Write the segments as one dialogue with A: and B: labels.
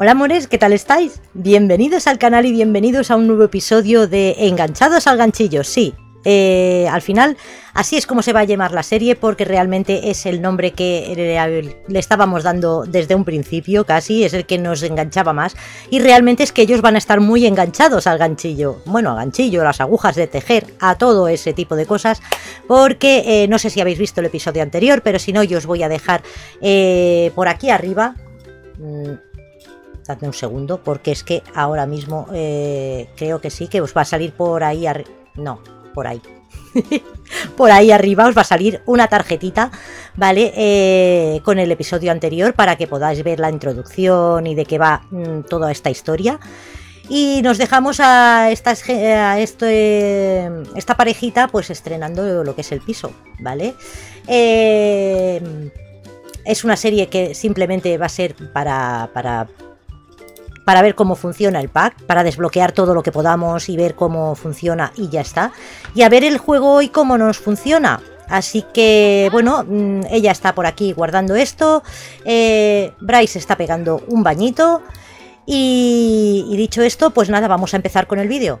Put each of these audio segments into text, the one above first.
A: Hola amores, ¿qué tal estáis? Bienvenidos al canal y bienvenidos a un nuevo episodio de Enganchados al ganchillo, sí. Eh, al final, así es como se va a llamar la serie porque realmente es el nombre que le estábamos dando desde un principio, casi, es el que nos enganchaba más. Y realmente es que ellos van a estar muy enganchados al ganchillo, bueno, al ganchillo, las agujas de tejer, a todo ese tipo de cosas, porque eh, no sé si habéis visto el episodio anterior, pero si no, yo os voy a dejar eh, por aquí arriba mm, dadme un segundo, porque es que ahora mismo eh, creo que sí, que os va a salir por ahí, no, por ahí. por ahí arriba os va a salir una tarjetita, ¿vale? Eh, con el episodio anterior para que podáis ver la introducción y de qué va mm, toda esta historia. Y nos dejamos a, esta, a este, esta parejita pues estrenando lo que es el piso, ¿vale? Eh, es una serie que simplemente va a ser para para ver cómo funciona el pack, para desbloquear todo lo que podamos y ver cómo funciona y ya está. Y a ver el juego y cómo nos funciona. Así que, bueno, mm, ella está por aquí guardando esto. Eh, Bryce está pegando un bañito. Y, y dicho esto, pues nada, vamos a empezar con el vídeo.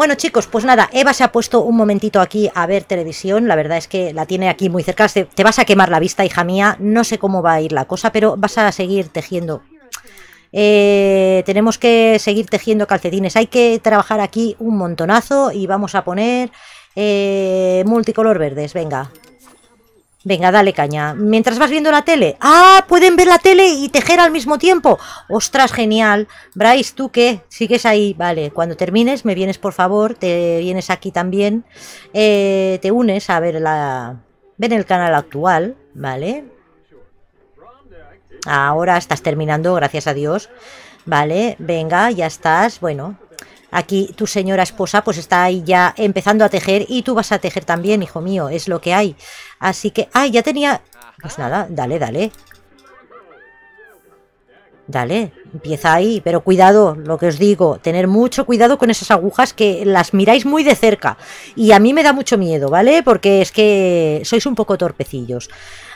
A: Bueno, chicos, pues nada, Eva se ha puesto un momentito aquí a ver televisión. La verdad es que la tiene aquí muy cerca. Te, vas a quemar la vista, hija mía. No sé cómo va a ir la cosa, pero vas a seguir tejiendo. Eh, tenemos que seguir tejiendo calcetines. Hay que trabajar aquí un montonazo y vamos a poner eh, multicolor verdes. Venga. Venga, dale caña. Mientras vas viendo la tele. ¡Ah! Pueden ver la tele y tejer al mismo tiempo. ¡Ostras, genial! Bryce, ¿tú qué? ¿Sigues ahí? Vale, cuando termines me vienes, por favor. Te vienes aquí también. Eh, te unes a ver la... Ven el canal actual, ¿vale? Ahora estás terminando, gracias a Dios. Vale, venga, ya estás. Bueno, Aquí tu señora esposa pues está ahí ya empezando a tejer y tú vas a tejer también, hijo mío, es lo que hay. Así que, ah, ya tenía... Pues nada, dale, dale. Dale, empieza ahí, pero cuidado, lo que os digo, tener mucho cuidado con esas agujas que las miráis muy de cerca. Y a mí me da mucho miedo, ¿vale? Porque es que sois un poco torpecillos.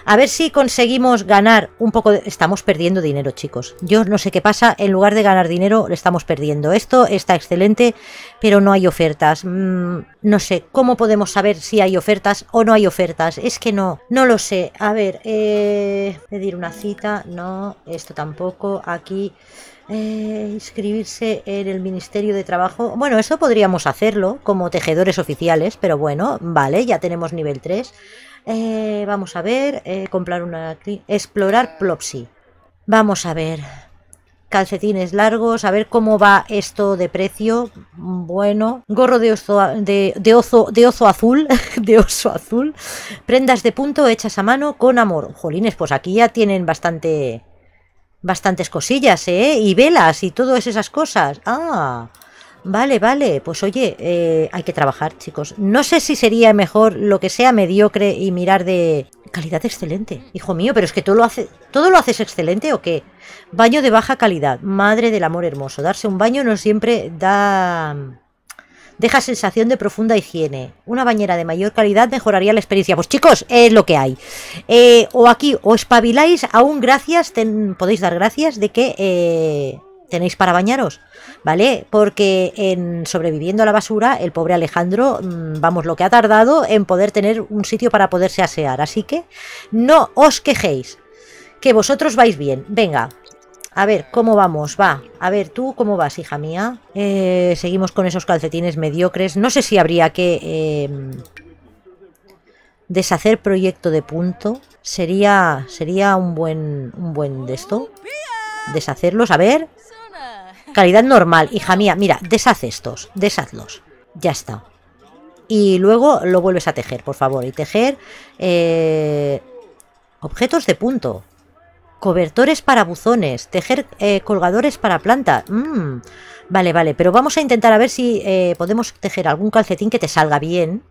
A: A ver si conseguimos ganar un poco... De... Estamos perdiendo dinero, chicos. Yo no sé qué pasa. En lugar de ganar dinero, le estamos perdiendo. Esto está excelente, pero no hay ofertas. Mm, no sé, ¿cómo podemos saber si hay ofertas o no hay ofertas? Es que no, no lo sé. A ver, eh, pedir una cita. No, esto tampoco. Aquí... Eh, inscribirse en el Ministerio de Trabajo. Bueno, eso podríamos hacerlo como tejedores oficiales, pero bueno, vale, ya tenemos nivel 3. Eh, vamos a ver, eh, comprar una... Explorar ah. Plopsy. Vamos a ver. Calcetines largos, a ver cómo va esto de precio. Bueno, gorro de oso, de, de de azul, de oso azul. Prendas de punto hechas a mano con amor. Jolines, pues aquí ya tienen bastante bastantes cosillas, ¿eh? Y velas y todas esas cosas. Ah, Vale, vale, pues oye, eh, hay que trabajar, chicos. No sé si sería mejor lo que sea mediocre y mirar de calidad excelente. Hijo mío, pero es que todo lo hace, todo lo haces excelente o qué? Baño de baja calidad, madre del amor hermoso. Darse un baño no siempre da deja sensación de profunda higiene. Una bañera de mayor calidad mejoraría la experiencia. Pues chicos, es lo que hay. Eh, o aquí, os espabiláis, aún gracias, podéis dar gracias de que eh, tenéis para bañaros, ¿vale? Porque en sobreviviendo a la basura, el pobre Alejandro, mm, vamos, lo que ha tardado en poder tener un sitio para poderse asear. Así que no os quejéis, que vosotros vais bien. Venga, a ver, ¿cómo vamos? Va. A ver, ¿tú cómo vas, hija mía? Eh, seguimos con esos calcetines mediocres. No sé si habría que... Eh, deshacer proyecto de punto. Sería... Sería un buen... Un buen de esto. Deshacerlos. A ver. Calidad normal, hija mía. Mira, deshaz estos, deshazlos. Ya está. Y luego lo vuelves a tejer, por favor. Y tejer eh, objetos de punto. Cobertores para buzones. Tejer eh, colgadores para planta. Mm. vale, vale. Pero vamos a intentar a ver si eh, podemos tejer algún calcetín que te salga bien.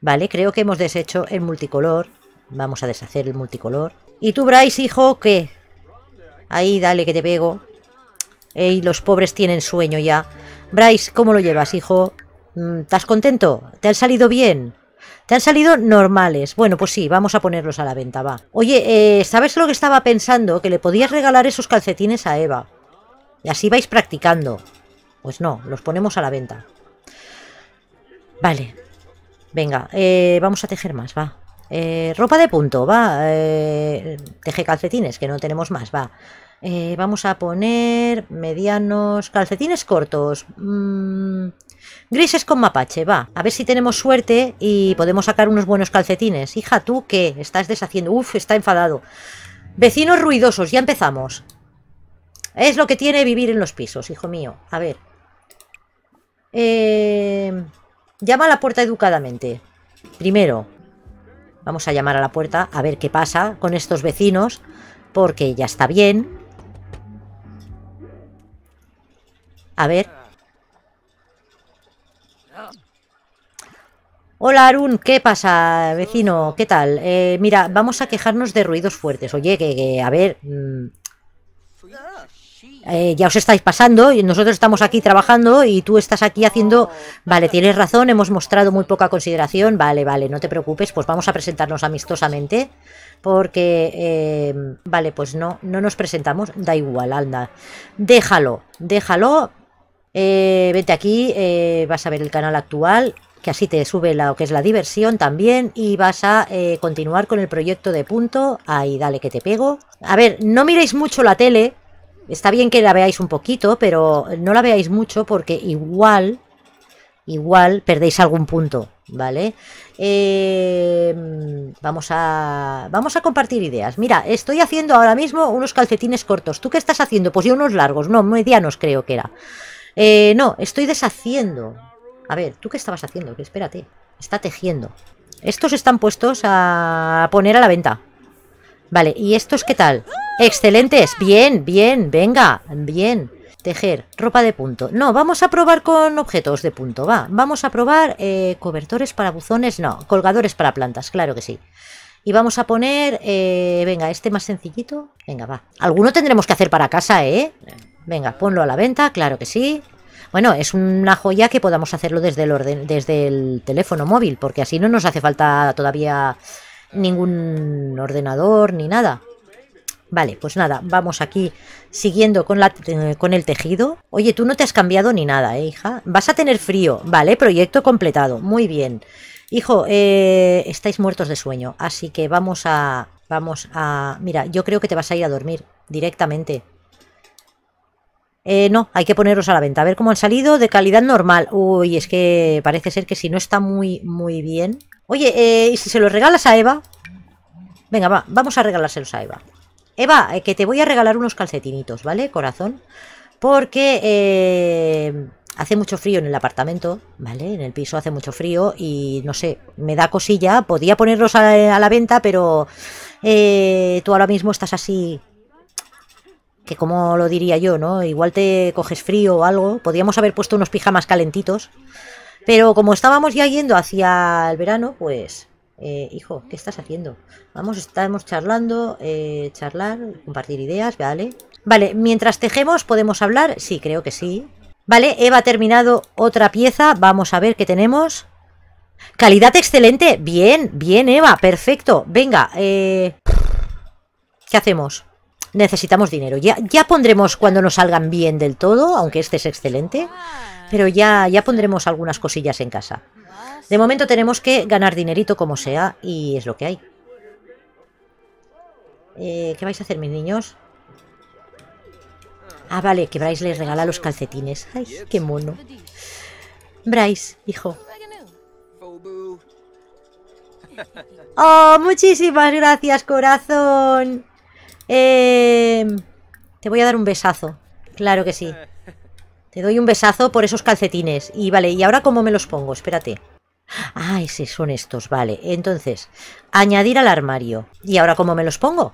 A: Vale, creo que hemos deshecho el multicolor. Vamos a deshacer el multicolor. ¿Y tú, Bryce, hijo, qué? Ahí, dale, que te pego y los pobres tienen sueño ya. Bryce, ¿cómo lo llevas, hijo? Mm, ¿Estás contento? ¿Te han salido bien? Te han salido normales. Bueno, pues sí, vamos a ponerlos a la venta, va. Oye, eh, ¿sabes lo que estaba pensando? Que le podías regalar esos calcetines a Eva. Y así vais practicando. Pues no, los ponemos a la venta. Vale. Venga, eh, vamos a tejer más, va. Eh, ropa de punto, va. teje calcetines, que no tenemos más, va. Eh, vamos a poner medianos, calcetines cortos, mm, grises con mapache, va. A ver si tenemos suerte y podemos sacar unos buenos calcetines. Hija, tú que estás deshaciendo. Uf, está enfadado. Vecinos ruidosos, ya empezamos. Es lo que tiene vivir en los pisos, hijo mío. A ver. Eh, llama a la puerta educadamente. Primero, vamos a llamar a la puerta a ver qué pasa con estos vecinos, porque ya está bien. A ver. Hola, Arun, ¿qué pasa, vecino? ¿Qué tal? Eh, mira, vamos a quejarnos de ruidos fuertes. Oye, que, a ver... Mm, eh, ya os estáis pasando y nosotros estamos aquí trabajando y tú estás aquí haciendo... Vale, tienes razón, hemos mostrado muy poca consideración. Vale, vale, no te preocupes, pues vamos a presentarnos amistosamente. Porque... Eh, vale, pues no, no nos presentamos. Da igual, anda. Déjalo, déjalo, eh, vete aquí, eh, vas a ver el canal actual, que así te sube lo que es la diversión también y vas a eh, continuar con el proyecto de punto. Ahí, dale que te pego. A ver, no miréis mucho la tele. Está bien que la veáis un poquito, pero no la veáis mucho porque igual, igual perdéis algún punto, ¿vale? vamos a vamos a compartir ideas. Mira, estoy haciendo ahora mismo unos calcetines cortos. ¿Tú qué estás haciendo? Pues yo unos largos, no, medianos creo que era. Eh, no, estoy deshaciendo. A ver, ¿tú qué estabas haciendo? Que espérate. Está tejiendo. Estos están puestos a poner a la venta. Vale, ¿y estos qué tal? Excelentes, bien, bien, venga, bien. Tejer, ropa de punto. No, vamos a probar con objetos de punto, va. Vamos a probar eh, cobertores para buzones, no, colgadores para plantas, claro que sí. Y vamos a poner, eh, venga, este más sencillito. Venga, va. Alguno tendremos que hacer para casa, ¿eh? Venga, ponlo a la venta, claro que sí. Bueno, es una joya que podamos hacerlo desde el, orden, desde el teléfono móvil, porque así no nos hace falta todavía ningún ordenador ni nada. Vale, pues nada, vamos aquí siguiendo con, la, eh, con el tejido. Oye, tú no te has cambiado ni nada, ¿eh, hija? Vas a tener frío. Vale, proyecto completado. Muy bien. Hijo, eh, estáis muertos de sueño, así que vamos a... Vamos a... Mira, yo creo que te vas a ir a dormir directamente. Eh, no, hay que ponerlos a la venta. A ver cómo han salido de calidad normal. Uy, es que parece ser que si no está muy, muy bien. Oye, eh, ¿y si se los regalas a Eva? Venga, va, vamos a regalárselos a Eva. Eva, eh, que te voy a regalar unos calcetinitos, ¿vale, corazón? Porque hace mucho frío en el apartamento, ¿vale? En el piso hace mucho frío y no sé, me da cosilla. Podía ponerlos a, la, venta, pero tú ahora mismo estás así que como lo diría yo, ¿no? Igual te coges frío o algo. Podríamos haber puesto unos pijamas calentitos. Pero como estábamos ya yendo hacia el verano, pues... Eh, hijo, ¿qué estás haciendo? Vamos, estamos charlando, eh, charlar, compartir ideas, ¿vale? Vale, mientras tejemos, ¿podemos hablar? Sí, creo que sí. Vale, Eva ha terminado otra pieza. Vamos a ver qué tenemos. Calidad excelente. Bien, bien, Eva. Perfecto. Venga, eh, ¿qué hacemos? necesitamos dinero. Ya, ya pondremos cuando nos salgan bien del todo, aunque este es excelente, pero ya, ya pondremos algunas cosillas en casa. De momento tenemos que ganar dinerito como sea y es lo que hay. Eh, ¿Qué vais a hacer, mis niños? Ah, vale, que Bryce les regala los calcetines. Ay, qué mono. Bryce, hijo. Oh, muchísimas gracias, corazón. Em, te voy a dar un besazo. Claro que sí. Te doy un besazo por esos calcetines. Y vale, ¿y ahora cómo me los pongo? Espérate. Ah, esos son estos, vale. Entonces, añadir al armario. ¿Y ahora cómo me los pongo?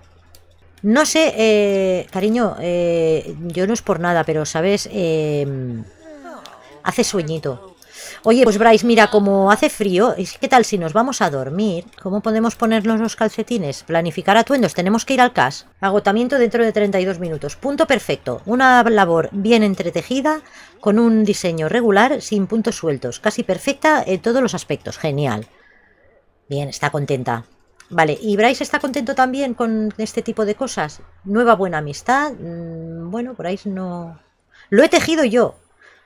A: No sé, eh, cariño, eh, yo no es por nada, pero, ¿sabes? Em, hace sueñito. Oye, pues Bryce, mira, cómo hace frío, ¿qué tal si nos vamos a dormir? ¿Cómo podemos ponernos los calcetines? Planificar atuendos, tenemos que ir al CAS. Agotamiento dentro de 32 minutos. Punto perfecto. Una labor bien entretejida, con un diseño regular, sin puntos sueltos. Casi perfecta en todos los aspectos. Genial. Bien, está contenta. Vale, ¿y Bryce está contento también con este tipo de cosas? Nueva buena amistad. Mm, bueno, Bryce no... Lo he tejido yo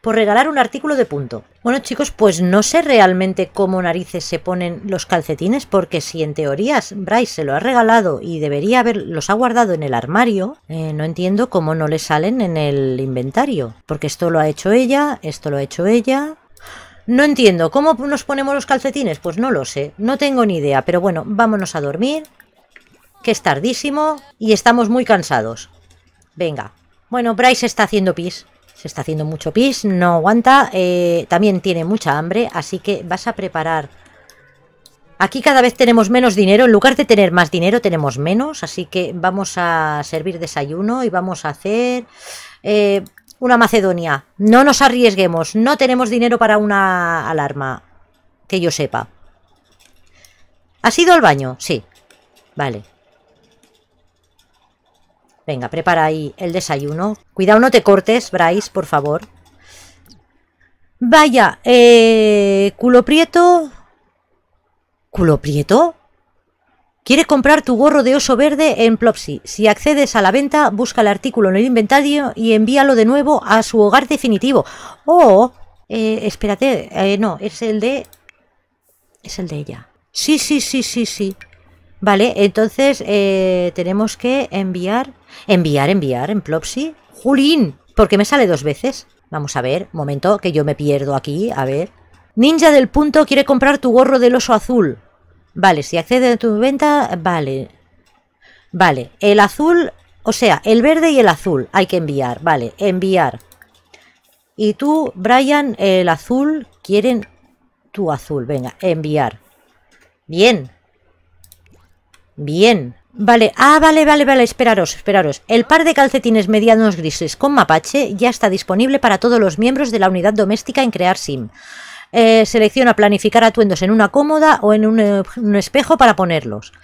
A: por regalar un artículo de punto. Bueno chicos, pues no sé realmente cómo narices se ponen los calcetines, porque si en teorías Bryce se lo ha regalado y debería haberlos ha guardado en el armario, eh, no entiendo cómo no le salen en el inventario, porque esto lo ha hecho ella, esto lo ha hecho ella, no entiendo, ¿cómo nos ponemos los calcetines? Pues no lo sé, no tengo ni idea, pero bueno, vámonos a dormir, que es tardísimo y estamos muy cansados. Venga, bueno, Bryce está haciendo pis se está haciendo mucho pis, no aguanta, eh, también tiene mucha hambre, así que vas a preparar... Aquí cada vez tenemos menos dinero, en lugar de tener más dinero tenemos menos, así que vamos a servir desayuno y vamos a hacer eh, una Macedonia. No nos arriesguemos, no tenemos dinero para una alarma, que yo sepa. ¿Has ido al baño? Sí. Vale. Venga, prepara ahí el desayuno. Cuidado, no te cortes, Bryce, por favor. Vaya, eh, culo prieto. ¿Culo prieto? ¿Quieres comprar tu gorro de oso verde en Plopsy? Si accedes a la venta, busca el artículo en el inventario y envíalo de nuevo a su hogar definitivo. Oh, espérate, eh, no, es el de... Es el de ella. Sí, sí, sí, sí, sí. Vale, entonces eh, tenemos que enviar... Enviar, enviar, en Plopsy. ¡Julín! ¿Por qué me sale dos veces? Vamos a ver, momento, que yo me pierdo aquí, a ver. Ninja del punto quiere comprar tu gorro del oso azul. Vale, si accede a tu venta, vale. Vale, el azul, o sea, el verde y el azul hay que enviar, vale, enviar. Y tú, Brian, el azul, quieren tu azul, venga, enviar. Bien. Bien. Vale, ah, vale, vale, vale, esperaros, esperaros. El par de calcetines medianos grises con mapache ya está disponible para todos los miembros de la unidad doméstica en Crear Sim. Eh, selecciona planificar atuendos en una cómoda o en eh, un, espejo para ponerlos.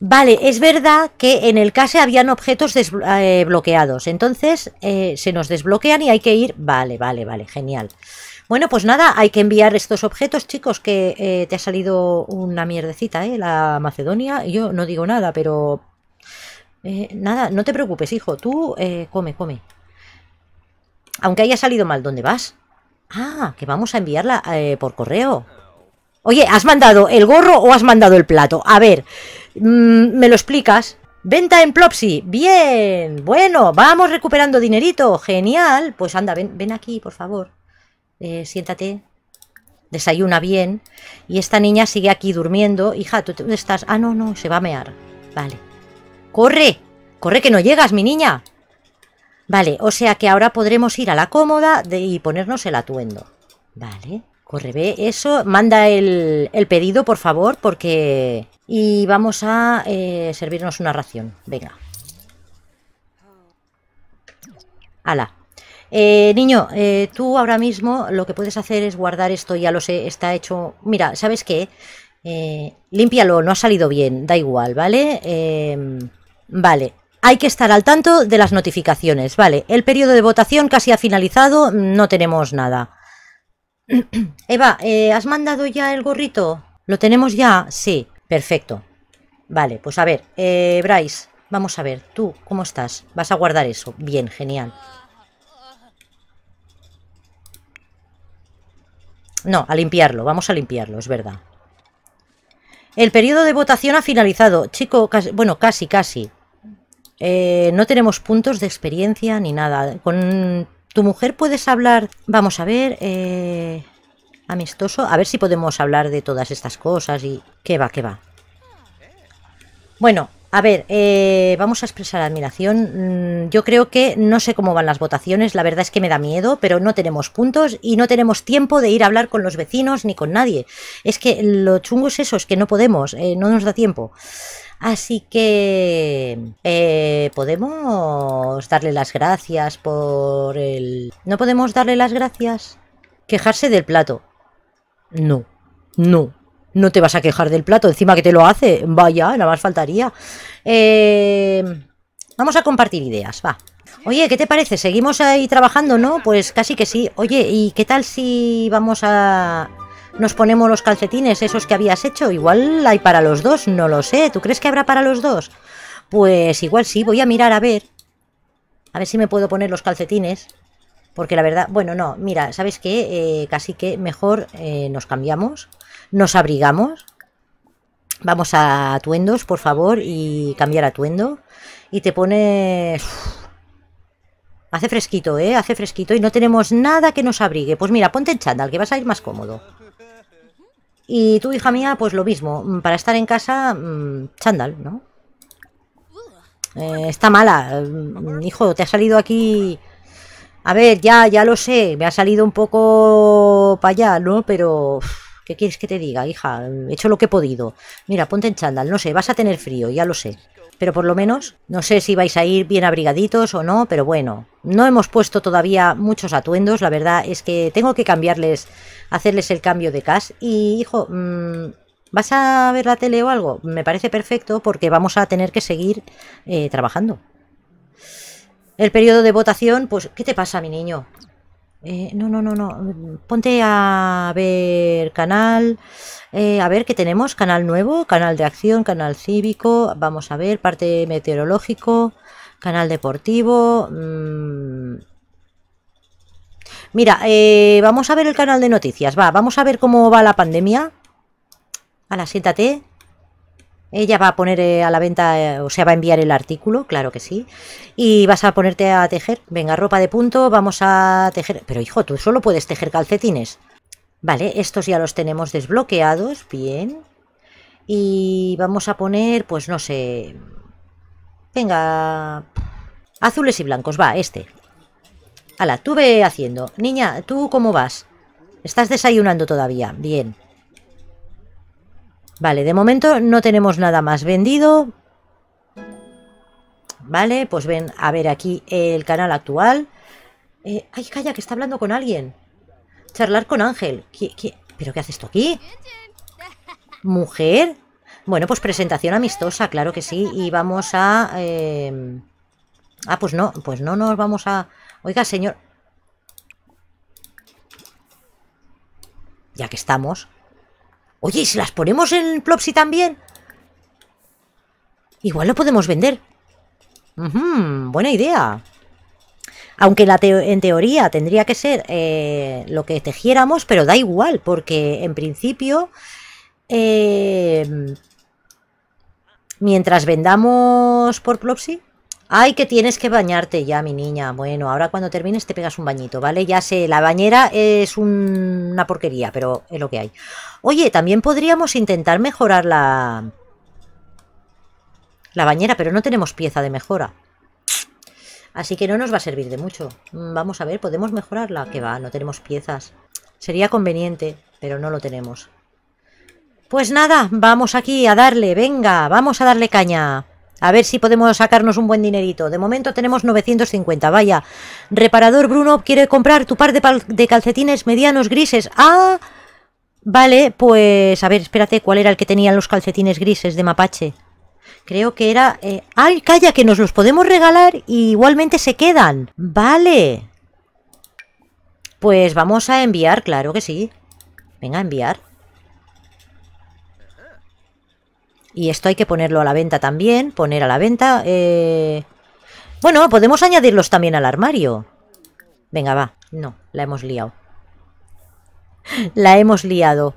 A: Vale, es verdad que en el case habían objetos desbloqueados, eh, entonces se nos desbloquean y hay que ir... Vale, vale, vale, genial. Bueno, pues nada, hay que enviar estos objetos, chicos, que eh, te ha salido una mierdecita, ¿eh? La Macedonia. Yo no digo nada, pero... Eh, nada, no te preocupes, hijo. Tú eh, come, come. Aunque haya salido mal, ¿dónde vas? Ah, que vamos a enviarla por correo. Oye, ¿has mandado el gorro o has mandado el plato? A ver, mm, ¿me lo explicas? Venta en Plopsy, bien, bueno, vamos recuperando dinerito, genial. Pues anda, ven aquí, por favor siéntate, desayuna bien. Y esta niña sigue aquí durmiendo. Hija, ¿tú dónde estás? Ah, no, no, se va a mear. Vale. ¡Corre! ¡Corre que no llegas, mi niña! Vale, o sea que ahora podremos ir a la cómoda y ponernos el atuendo. Vale, corre, ve eso. Manda el, el pedido, por favor, porque... Y vamos a eh, servirnos una ración. Venga. Ala. Eh, niño, eh, tú ahora mismo lo que puedes hacer es guardar esto, ya lo sé, está hecho... Mira, ¿sabes qué? Eh, límpialo, no ha salido bien, da igual, ¿vale? Em, vale, hay que estar al tanto de las notificaciones, ¿vale? El periodo de votación casi ha finalizado, no tenemos nada. Eva, eh, ¿has mandado ya el gorrito? ¿Lo tenemos ya? Sí, perfecto. Vale, pues a ver, eh, Bryce, vamos a ver, tú, ¿cómo estás? ¿Vas a guardar eso? Bien, genial. No, a limpiarlo. Vamos a limpiarlo, es verdad. El periodo de votación ha finalizado. Chico, bueno, casi, casi. Eh, no tenemos puntos de experiencia ni nada. Con tu mujer puedes hablar... Vamos a ver... Eh, amistoso. A ver si podemos hablar de todas estas cosas y... ¿Qué va, qué va? Bueno, a ver, eh, vamos a expresar admiración. Mm, yo creo que no sé cómo van las votaciones, la verdad es que me da miedo, pero no tenemos puntos y no tenemos tiempo de ir a hablar con los vecinos ni con nadie. Es que lo chungo es eso, es que no podemos, eh, no nos da tiempo. Así que eh, podemos darle las gracias por el... ¿No podemos darle las gracias? ¿Quejarse del plato? No, no, no te vas a quejar del plato. Encima que te lo hace, vaya, nada más faltaría. Eh, vamos a compartir ideas, va. Oye, ¿qué te parece? ¿Seguimos ahí trabajando, no? Pues casi que sí. Oye, ¿y qué tal si vamos a... Nos ponemos los calcetines, esos que habías hecho? Igual hay para los dos, no lo sé. ¿Tú crees que habrá para los dos? Pues igual sí, voy a mirar a ver. A ver si me puedo poner los calcetines. Porque la verdad... Bueno, no, mira, ¿sabes qué? Eh, casi que mejor eh, nos cambiamos. Nos abrigamos. Vamos a atuendos, por favor, y cambiar atuendo. Y te pones... Hace fresquito, ¿eh? Hace fresquito y no tenemos nada que nos abrigue. Pues mira, ponte en chándal, que vas a ir más cómodo. Y tú, hija mía, pues lo mismo. Mm, para estar en casa, mm, chándal, ¿no? Eh, está mala. Mm, hijo, te ha salido aquí... A ver, ya, ya lo sé. Me ha salido un poco para allá, ¿no? Pero... ¿Qué quieres que te diga, hija? He hecho lo que he podido. Mira, ponte en chándal, no sé, vas a tener frío, ya lo sé. Pero por lo menos, no sé si vais a ir bien abrigaditos o no, pero bueno. No hemos puesto todavía muchos atuendos, la verdad es que tengo que cambiarles, hacerles el cambio de cas. Y, hijo, mm, ¿vas a ver la tele o algo? Me parece perfecto porque vamos a tener que seguir eh, trabajando. El periodo de votación, pues, ¿qué te pasa, mi niño? Eh, no, no, no, no. Ponte a ver canal. Eh, a ver qué tenemos. Canal nuevo, canal de acción, canal cívico. Vamos a ver, parte meteorológico, canal deportivo. Mm. Mira, eh, vamos a ver el canal de noticias. Va, vamos a ver cómo va la pandemia. Ala, siéntate. Ella va a poner eh, a la venta, eh, o sea, va a enviar el artículo, claro que sí. Y vas a ponerte a tejer. Venga, ropa de punto, vamos a tejer. Pero hijo, tú solo puedes tejer calcetines. Vale, estos ya los tenemos desbloqueados, bien. Y vamos a poner, pues no sé... Venga... Azules y blancos, va, este. Ala, tú ve haciendo. Niña, ¿tú cómo vas? ¿Estás desayunando todavía? Bien. Vale, de momento no tenemos nada más vendido. Vale, pues ven a ver aquí el canal actual. Eh, ay, calla, que está hablando con alguien. Charlar con Ángel. pero qué haces tú aquí? ¿Mujer? Bueno, pues presentación amistosa, claro que sí. Y vamos a... Em, ah, pues no, pues no nos vamos a... Oiga, señor... Ya que estamos, Oye, ¿y si las ponemos en Plopsy también? Igual lo podemos vender. buena idea. Aunque la en teoría tendría que ser eh, lo que tejiéramos, pero da igual, porque en principio... Eh, mientras vendamos por Plopsy, Ay, que tienes que bañarte ya, mi niña. Bueno, ahora cuando termines te pegas un bañito, ¿vale? Ya sé, la bañera es una porquería, pero es lo que hay. Oye, también podríamos intentar mejorar la... La bañera, pero no tenemos pieza de mejora. Así que no nos va a servir de mucho. Mm, vamos a ver, ¿podemos mejorarla? Que va, no tenemos piezas. Sería conveniente, pero no lo tenemos. Pues nada, vamos aquí a darle, venga, vamos a darle caña. A ver si podemos sacarnos un buen dinerito. De momento tenemos 950. Vaya, reparador Bruno quiere comprar tu par de, calcetines medianos grises. ¡Ah! Vale, pues a ver, espérate, ¿cuál era el que tenían los calcetines grises de mapache? Creo que era... Eh, ¡Ay, calla, que nos los podemos regalar y igualmente se quedan! Vale. Pues vamos a enviar, claro que sí. Venga, enviar. Y esto hay que ponerlo a la venta también. Poner a la venta. Eh, bueno, podemos añadirlos también al armario. Venga, va. No, la hemos liado. la hemos liado.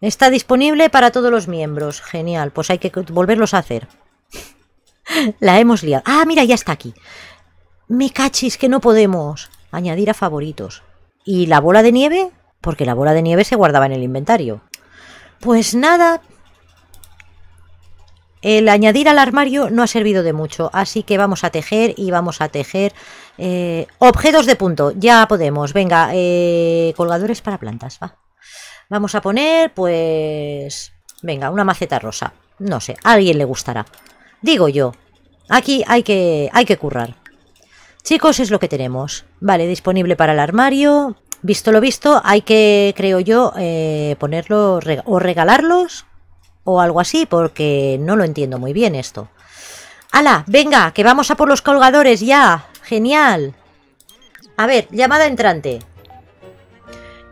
A: Está disponible para todos los miembros. Genial, pues hay que volverlos a hacer. la hemos liado. Ah, mira, ya está aquí. Me cachis que no podemos. Añadir a favoritos. ¿Y la bola de nieve? Porque la bola de nieve se guardaba en el inventario. Pues nada, el añadir al armario no ha servido de mucho, así que vamos a tejer y vamos a tejer eh, objetos de punto. Ya podemos, venga, eh, colgadores para plantas, va. Vamos a poner, pues, venga, una maceta rosa. No sé, a alguien le gustará. Digo yo, aquí hay que, hay que currar. Chicos, es lo que tenemos. Vale, disponible para el armario. Visto lo visto, hay que, creo yo, Ponerlos eh, ponerlo o regalarlos o algo así, porque no lo entiendo muy bien esto. ¡Hala! ¡Venga! ¡Que vamos a por los colgadores ya! ¡Genial! A ver, llamada entrante.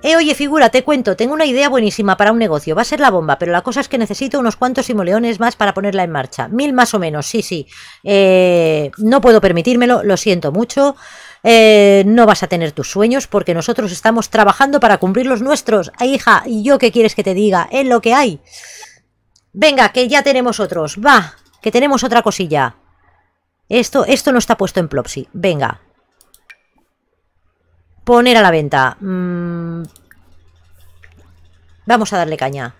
A: Eh, oye, figura, te cuento, tengo una idea buenísima para un negocio. Va a ser la bomba, pero la cosa es que necesito unos cuantos simoleones más para ponerla en marcha. Mil más o menos, sí, sí. Eh, no puedo permitírmelo, lo siento mucho. Eh, no vas a tener tus sueños porque nosotros estamos trabajando para cumplir los nuestros. a hija, ¿y yo qué quieres que te diga? Es lo que hay. Venga, que ya tenemos otros. Va, que tenemos otra cosilla. Esto, esto no está puesto en Plopsi. Venga. Poner a la venta. Mm. Vamos a darle caña.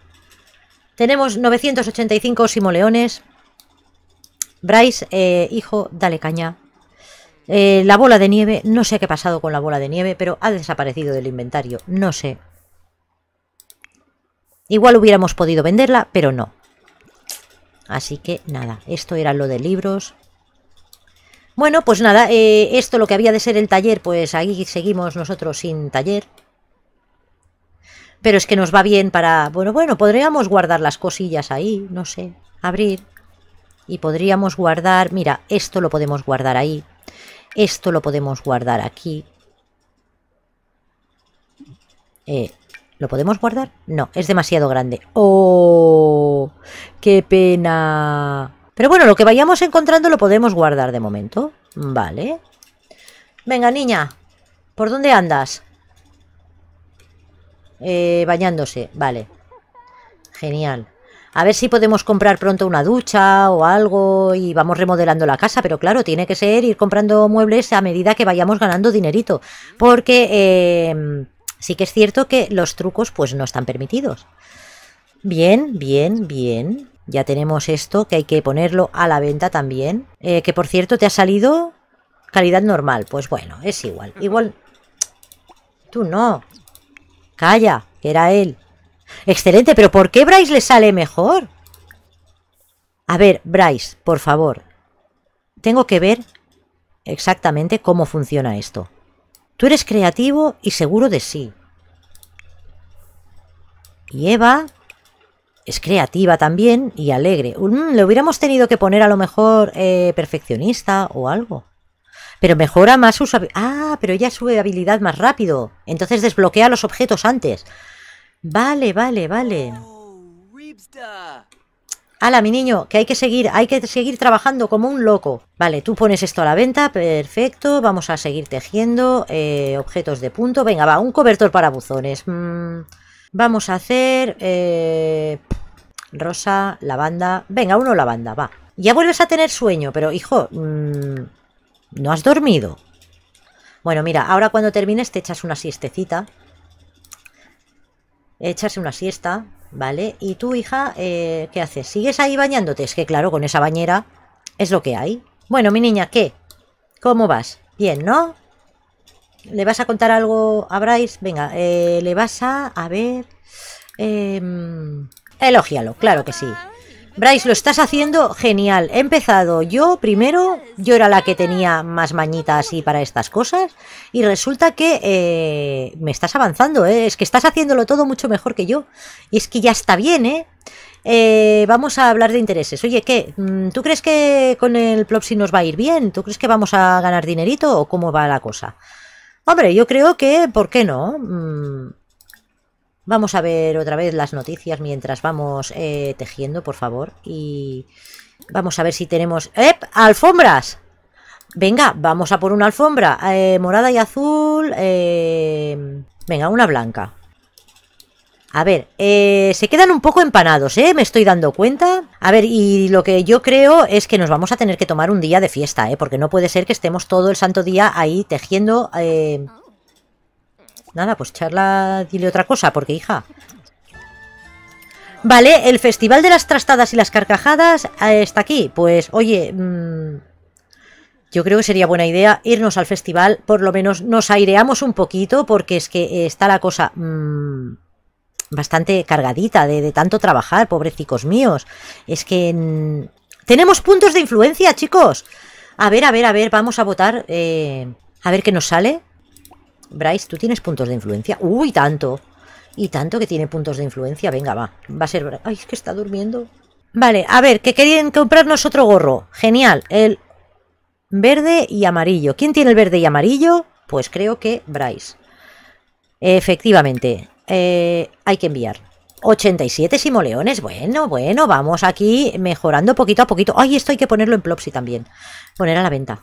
A: Tenemos 985 simoleones. Bryce, eh, hijo, dale caña. Eh, la bola de nieve, no sé qué ha pasado con la bola de nieve, pero ha desaparecido del inventario. No sé. Igual hubiéramos podido venderla, pero no. Así que nada, esto era lo de libros. Bueno, pues nada, eh, esto lo que había de ser el taller, pues aquí seguimos nosotros sin taller. Pero es que nos va bien para... Bueno, bueno, podríamos guardar las cosillas ahí, no sé. Abrir. Y podríamos guardar... Mira, esto lo podemos guardar ahí. Esto lo podemos guardar aquí. Eh, ¿Lo podemos guardar? No, es demasiado grande. ¡Oh! ¡Qué pena! Pero bueno, lo que vayamos encontrando lo podemos guardar de momento. Vale. Venga, niña. ¿Por dónde andas? Eh, bañándose. Vale. Genial. A ver si podemos comprar pronto una ducha o algo y vamos remodelando la casa, pero claro, tiene que ser ir comprando muebles a medida que vayamos ganando dinerito. Porque... Eh, Sí que es cierto que los trucos pues no están permitidos. Bien, bien, bien. Ya tenemos esto que hay que ponerlo a la venta también. Eh, que por cierto te ha salido calidad normal. Pues bueno, es igual. Igual... Tú no. Calla, que era él. Excelente, pero ¿por qué Bryce le sale mejor? A ver, Bryce, por favor. Tengo que ver exactamente cómo funciona esto. Tú eres creativo y seguro de sí. Y Eva es creativa también y alegre. Mm, le hubiéramos tenido que poner a lo mejor eh, perfeccionista o algo. Pero mejora más su Ah, pero ella sube habilidad más rápido. Entonces desbloquea los objetos antes. Vale, vale, vale. Oh, Hala, mi niño, que hay que seguir, hay que seguir trabajando como un loco. Vale, tú pones esto a la venta, perfecto. Vamos a seguir tejiendo eh, objetos de punto. Venga, va, un cobertor para buzones. Mm, vamos a hacer eh, rosa, lavanda. Venga, uno lavanda, va. Ya vuelves a tener sueño, pero hijo, mm, no has dormido. Bueno, mira, ahora cuando termines te echas una siestecita. Echarse una siesta, ¿Vale? Y tú, hija, eh, ¿qué haces? ¿Sigues ahí bañándote? Es que claro, con esa bañera es lo que hay. Bueno, mi niña, ¿qué? ¿Cómo vas? Bien, ¿no? ¿Le vas a contar algo a Venga, eh, le vas a... A ver... Eh, em, elógialo, claro que sí. Bryce, lo estás haciendo genial. He empezado yo primero, yo era la que tenía más mañita así para estas cosas y resulta que eh, me estás avanzando, ¿eh? es que estás haciéndolo todo mucho mejor que yo. Y es que ya está bien, ¿eh? Eh, vamos a hablar de intereses. Oye, ¿qué? Mm, ¿Tú crees que con el Plopsy nos va a ir bien? ¿Tú crees que vamos a ganar dinerito o cómo va la cosa? Hombre, yo creo que, ¿por qué no? Mm, Vamos a ver otra vez las noticias mientras vamos eh, tejiendo, por favor. Y vamos a ver si tenemos... ¡Ep! ¡Alfombras! Venga, vamos a por una alfombra. Eh, morada y azul. Eh, venga, una blanca. A ver, se quedan un poco empanados, ¿eh? Me estoy dando cuenta. A ver, y lo que yo creo es que nos vamos a tener que tomar un día de fiesta, ¿eh? Porque no puede ser que estemos todo el santo día ahí tejiendo... Nada, pues charla, dile otra cosa, porque hija. Vale, el Festival de las Trastadas y las Carcajadas eh, está aquí. Pues, oye, mm, yo creo que sería buena idea irnos al festival, por lo menos nos aireamos un poquito, porque es que eh, está la cosa mm, bastante cargadita de, tanto trabajar, pobrecicos míos. Es que... Mm, tenemos puntos de influencia, chicos. A ver, a ver, a ver, vamos a votar. Eh, a ver qué nos sale. Bryce, ¿tú tienes puntos de influencia? ¡Uy, tanto! Y tanto que tiene puntos de influencia. Venga, va. Va a ser... ¡Ay, es que está durmiendo! Vale, a ver, que querían comprarnos otro gorro. Genial. El verde y amarillo. ¿Quién tiene el verde y amarillo? Pues creo que Bryce. Efectivamente. Eh, hay que enviar. 87 simoleones. Bueno, bueno, vamos aquí mejorando poquito a poquito. ¡Ay, esto hay que ponerlo en Plopsy también! Poner a la venta.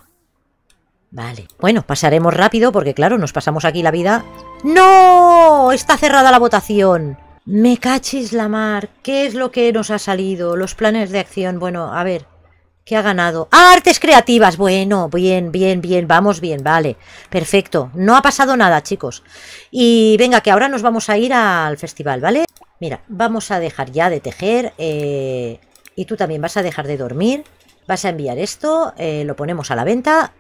A: Vale. Bueno, pasaremos rápido porque claro, nos pasamos aquí la vida. ¡No! Está cerrada la votación. Me cachis la mar. ¿Qué es lo que nos ha salido? Los planes de acción. Bueno, a ver. ¿Qué ha ganado? artes creativas! Bueno, bien, bien, bien, vamos bien, vale. Perfecto. No ha pasado nada, chicos. Y venga, que ahora nos vamos a ir al festival, ¿vale? Mira, vamos a dejar ya de tejer. Eh, y tú también vas a dejar de dormir. Vas a enviar esto, eh, lo ponemos a la venta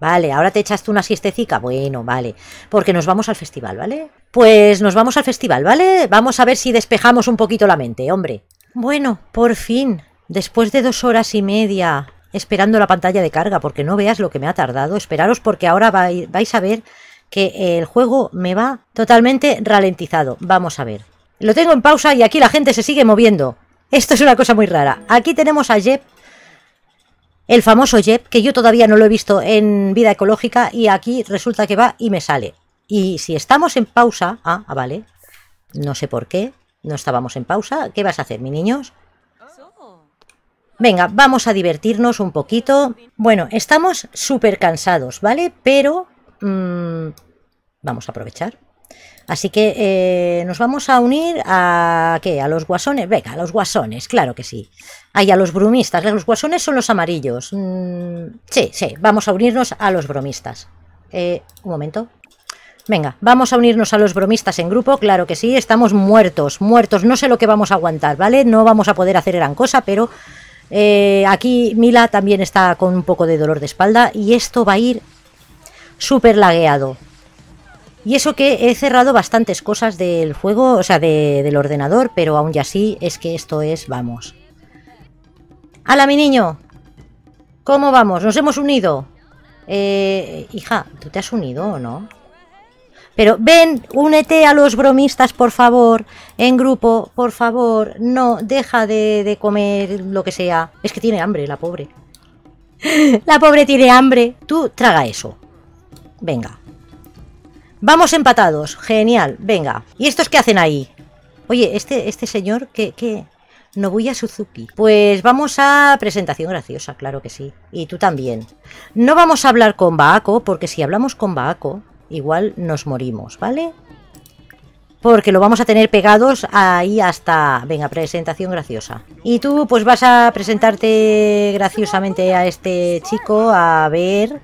A: Vale, ahora te echas tú una siestecica. Bueno, vale. Porque nos vamos al festival, ¿vale? Pues nos vamos al festival, ¿vale? Vamos a ver si despejamos un poquito la mente, hombre. Bueno, por fin. Después de dos horas y media esperando la pantalla de carga, porque no veas lo que me ha tardado. Esperaros porque ahora vais a ver que el juego me va totalmente ralentizado. Vamos a ver. Lo tengo en pausa y aquí la gente se sigue moviendo. Esto es una cosa muy rara. Aquí tenemos a Jep el famoso Jeb, que yo todavía no lo he visto en vida ecológica y aquí resulta que va y me sale. Y si estamos en pausa, ah, ah vale, no sé por qué, no estábamos en pausa, ¿qué vas a hacer, mi niños? Venga, vamos a divertirnos un poquito. Bueno, estamos súper cansados, ¿vale? Pero mm, vamos a aprovechar. Así que eh, nos vamos a unir a qué? A los guasones. Venga, a los guasones, claro que sí. Ay, a los bromistas Los guasones son los amarillos. Mm, sí, sí, vamos a unirnos a los bromistas. Eh, un momento. Venga, vamos a unirnos a los bromistas en grupo, claro que sí, estamos muertos, muertos, no sé lo que vamos a aguantar, ¿vale? No vamos a poder hacer gran cosa, pero eh, aquí Mila también está con un poco de dolor de espalda y esto va a ir súper lagueado. Y eso que he cerrado bastantes cosas del juego, o sea, del ordenador, pero aún ya así es que esto es, vamos. ¡Hala, mi niño! ¿Cómo vamos? Nos hemos unido. Eh, hija, ¿tú te has unido o no? Pero ven, únete a los bromistas, por favor, en grupo, por favor, no, deja de, de comer lo que sea. Es que tiene hambre, la pobre. la pobre tiene hambre. Tú traga eso. Venga. Vamos empatados. Genial. Venga. ¿Y estos qué hacen ahí? Oye, este, este señor, ¿qué, qué? Nobuya Suzuki. Pues vamos a presentación graciosa, claro que sí. Y tú también. No vamos a hablar con Baako, porque si hablamos con Baako, igual nos morimos, ¿vale? Porque lo vamos a tener pegados ahí hasta... Venga, presentación graciosa. Y tú pues vas a presentarte graciosamente a este chico, a ver...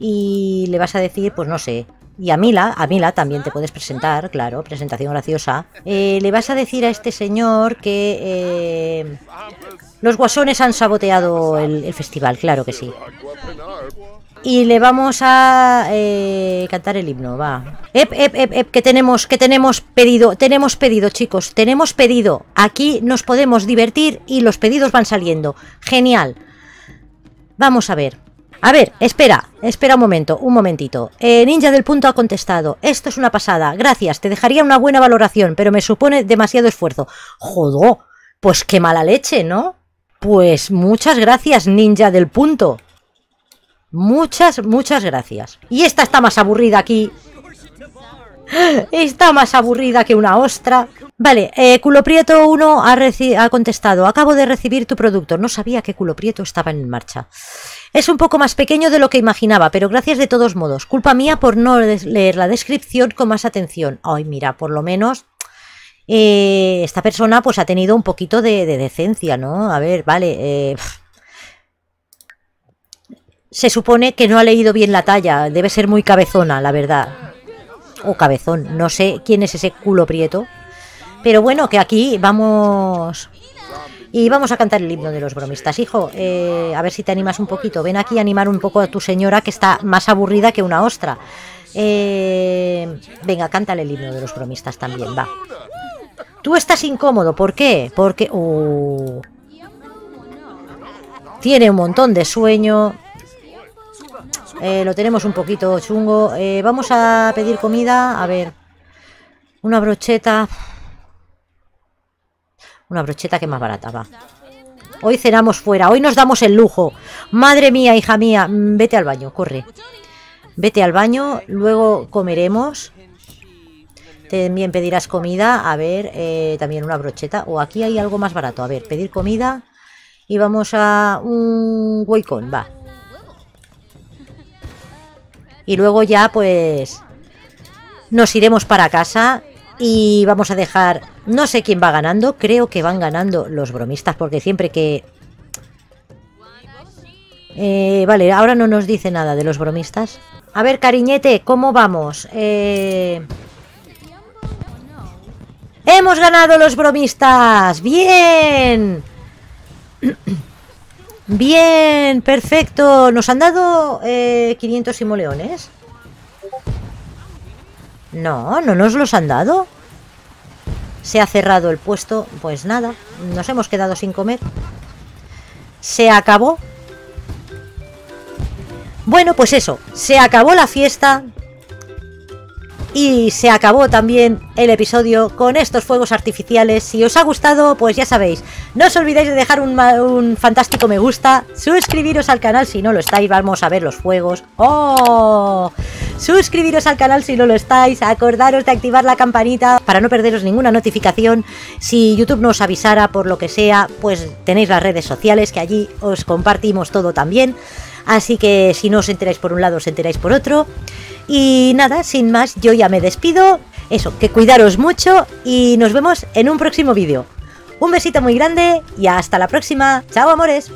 A: Y le vas a decir, pues no sé, y a Mila, a Mila también te puedes presentar, claro, presentación graciosa. Eh, le vas a decir a este señor que eh, los guasones han saboteado el, festival, claro que sí. Y le vamos a eh, cantar el himno, va. que tenemos, que tenemos pedido, tenemos pedido, chicos, tenemos pedido. Aquí nos podemos divertir y los pedidos van saliendo. Genial. Vamos a ver. A ver, espera, espera un momento, un momentito. Eh, Ninja del Punto ha contestado. Esto es una pasada, gracias, te dejaría una buena valoración, pero me supone demasiado esfuerzo. Jodó, pues qué mala leche, ¿no? Pues muchas gracias, Ninja del Punto. Muchas, muchas gracias. Y esta está más aburrida aquí. Está más aburrida que una ostra. Vale, eh, Culoprieto 1 ha, ha, contestado, acabo de recibir tu producto, no sabía que Prieto estaba en marcha. Es un poco más pequeño de lo que imaginaba, pero gracias de todos modos. Culpa mía por no leer la descripción con más atención. Ay, mira, por lo menos eh, esta persona pues ha tenido un poquito de, decencia, ¿no? A ver, vale. Eh, se supone que no ha leído bien la talla, debe ser muy cabezona, la verdad. O cabezón, no sé quién es ese culo prieto. Pero bueno, que aquí vamos... Y vamos a cantar el himno de los bromistas. Hijo, eh, a ver si te animas un poquito. Ven aquí a animar un poco a tu señora que está más aburrida que una ostra. Eh, venga, cántale el himno de los bromistas también, va. Tú estás incómodo, ¿por qué? Porque... Uh, tiene un montón de sueño. Eh, lo tenemos un poquito chungo. vamos a pedir comida. A ver. Una brocheta. Una brocheta que más barata, va. Hoy cenamos fuera, hoy nos damos el lujo. Madre mía, hija mía, mm, vete al baño, corre. Vete al baño, luego comeremos. También pedirás comida, a ver, eh, también una brocheta. O aquí hay algo más barato, a ver, pedir comida. Y vamos a un huecón, va. Y luego ya, pues, nos iremos para casa y vamos a dejar... No sé quién va ganando. Creo que van ganando los bromistas. Porque siempre que... Eh, vale, ahora no nos dice nada de los bromistas. A ver, cariñete, ¿cómo vamos? Eh, ¡Hemos ganado los bromistas! ¡Bien! Bien, perfecto. Nos han dado eh, 500 simoleones. No, no nos los han dado. Se ha cerrado el puesto. Pues nada, nos hemos quedado sin comer. Se acabó. Bueno, pues eso, se acabó la fiesta y se acabó también el episodio con estos fuegos artificiales. Si os ha gustado, pues ya sabéis, no os olvidéis de dejar un, fantástico me gusta, suscribiros al canal si no lo estáis, vamos a ver los fuegos. ¡Oh! Suscribiros al canal si no lo estáis, acordaros de activar la campanita para no perderos ninguna notificación. Si YouTube nos avisara por lo que sea, pues tenéis las redes sociales que allí os compartimos todo también. Así que si no os enteráis por un lado, os enteráis por otro. Y nada, sin más, yo ya me despido. Eso, que cuidaros mucho y nos vemos en un próximo vídeo. Un besito muy grande y hasta la próxima. Chao, amores.